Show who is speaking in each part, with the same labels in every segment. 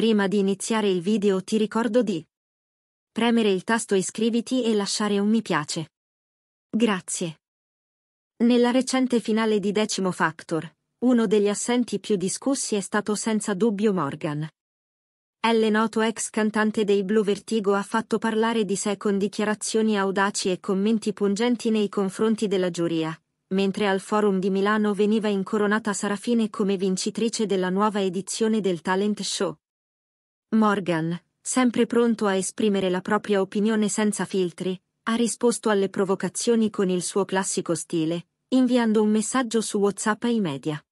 Speaker 1: Prima di iniziare il video ti ricordo di premere il tasto iscriviti e lasciare un mi piace. Grazie. Nella recente finale di Decimo Factor, uno degli assenti più discussi è stato senza dubbio Morgan. L. Noto ex cantante dei Blue Vertigo ha fatto parlare di sé con dichiarazioni audaci e commenti pungenti nei confronti della giuria, mentre al Forum di Milano veniva incoronata Sarafine come vincitrice della nuova edizione del talent show. Morgan, sempre pronto a esprimere la propria opinione senza filtri, ha risposto alle provocazioni con il suo classico stile, inviando un messaggio su WhatsApp ai media.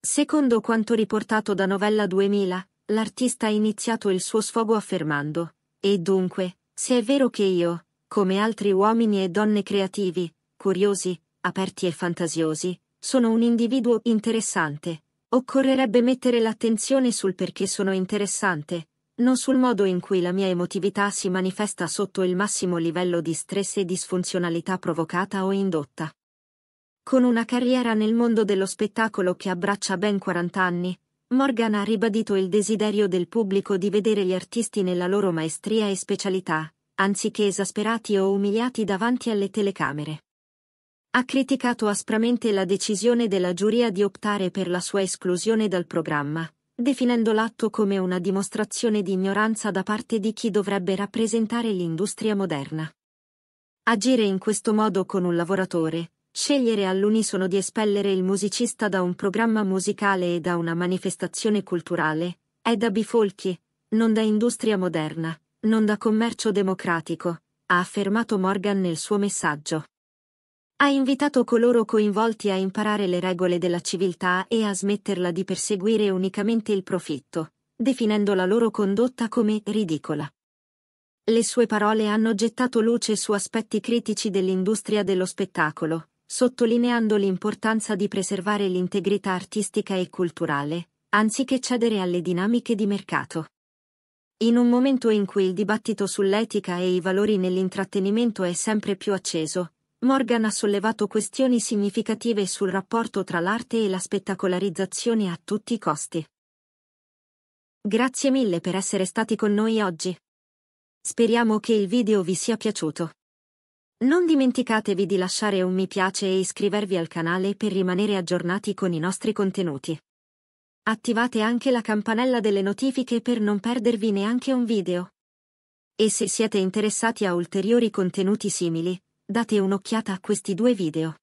Speaker 1: Secondo quanto riportato da Novella 2000, l'artista ha iniziato il suo sfogo affermando, e dunque, se è vero che io, come altri uomini e donne creativi, curiosi, aperti e fantasiosi, sono un individuo interessante, Occorrerebbe mettere l'attenzione sul perché sono interessante, non sul modo in cui la mia emotività si manifesta sotto il massimo livello di stress e disfunzionalità provocata o indotta. Con una carriera nel mondo dello spettacolo che abbraccia ben 40 anni, Morgan ha ribadito il desiderio del pubblico di vedere gli artisti nella loro maestria e specialità, anziché esasperati o umiliati davanti alle telecamere ha criticato aspramente la decisione della giuria di optare per la sua esclusione dal programma, definendo l'atto come una dimostrazione di ignoranza da parte di chi dovrebbe rappresentare l'industria moderna. Agire in questo modo con un lavoratore, scegliere all'unisono di espellere il musicista da un programma musicale e da una manifestazione culturale, è da bifolchi, non da industria moderna, non da commercio democratico, ha affermato Morgan nel suo messaggio ha invitato coloro coinvolti a imparare le regole della civiltà e a smetterla di perseguire unicamente il profitto, definendo la loro condotta come ridicola. Le sue parole hanno gettato luce su aspetti critici dell'industria dello spettacolo, sottolineando l'importanza di preservare l'integrità artistica e culturale, anziché cedere alle dinamiche di mercato. In un momento in cui il dibattito sull'etica e i valori nell'intrattenimento è sempre più acceso, Morgan ha sollevato questioni significative sul rapporto tra l'arte e la spettacolarizzazione a tutti i costi. Grazie mille per essere stati con noi oggi. Speriamo che il video vi sia piaciuto. Non dimenticatevi di lasciare un mi piace e iscrivervi al canale per rimanere aggiornati con i nostri contenuti. Attivate anche la campanella delle notifiche per non perdervi neanche un video. E se siete interessati a ulteriori contenuti simili, Date un'occhiata a questi due video.